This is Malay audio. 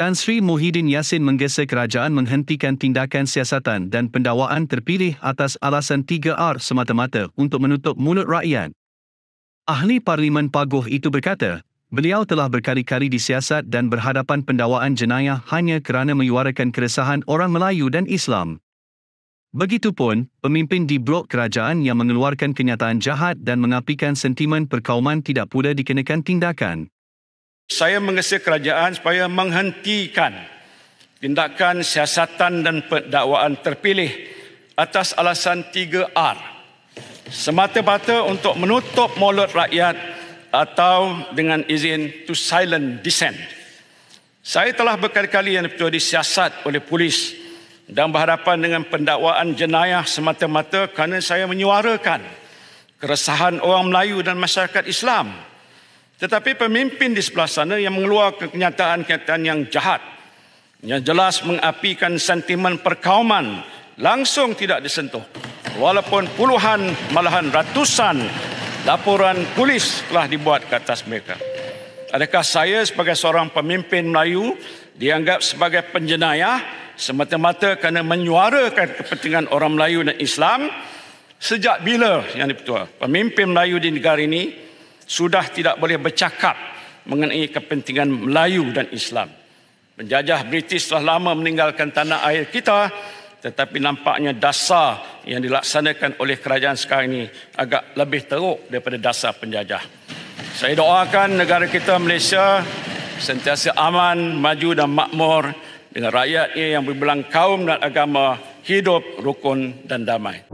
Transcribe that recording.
Tan Sri Muhyiddin Yassin menggesa kerajaan menghentikan tindakan siasatan dan pendawaan terpilih atas alasan 3R semata-mata untuk menutup mulut rakyat. Ahli Parlimen Pagoh itu berkata, beliau telah berkali-kali disiasat dan berhadapan pendawaan jenayah hanya kerana menyuarakan keresahan orang Melayu dan Islam. Begitupun, pemimpin di blok kerajaan yang mengeluarkan kenyataan jahat dan mengapikan sentimen perkauman tidak pula dikenakan tindakan saya mengesah kerajaan supaya menghentikan tindakan siasatan dan pendakwaan terpilih atas alasan 3R semata-mata untuk menutup mulut rakyat atau dengan izin to silent dissent. Saya telah berkali-kali yang betul disiasat oleh polis dan berhadapan dengan pendakwaan jenayah semata-mata kerana saya menyuarakan keresahan orang Melayu dan masyarakat Islam. Tetapi pemimpin di sebelah sana yang mengeluarkan kenyataan-kenyataan yang jahat. Yang jelas mengapikan sentimen perkauman langsung tidak disentuh. Walaupun puluhan malahan ratusan laporan polis telah dibuat ke atas mereka. Adakah saya sebagai seorang pemimpin Melayu dianggap sebagai penjenayah semata-mata kerana menyuarakan kepentingan orang Melayu dan Islam? Sejak bila, Yang di Pemimpin Melayu di negara ini sudah tidak boleh bercakap mengenai kepentingan Melayu dan Islam. Penjajah British telah lama meninggalkan tanah air kita tetapi nampaknya dasar yang dilaksanakan oleh kerajaan sekarang ini agak lebih teruk daripada dasar penjajah. Saya doakan negara kita Malaysia sentiasa aman, maju dan makmur dengan rakyatnya yang berbilang kaum dan agama hidup rukun dan damai.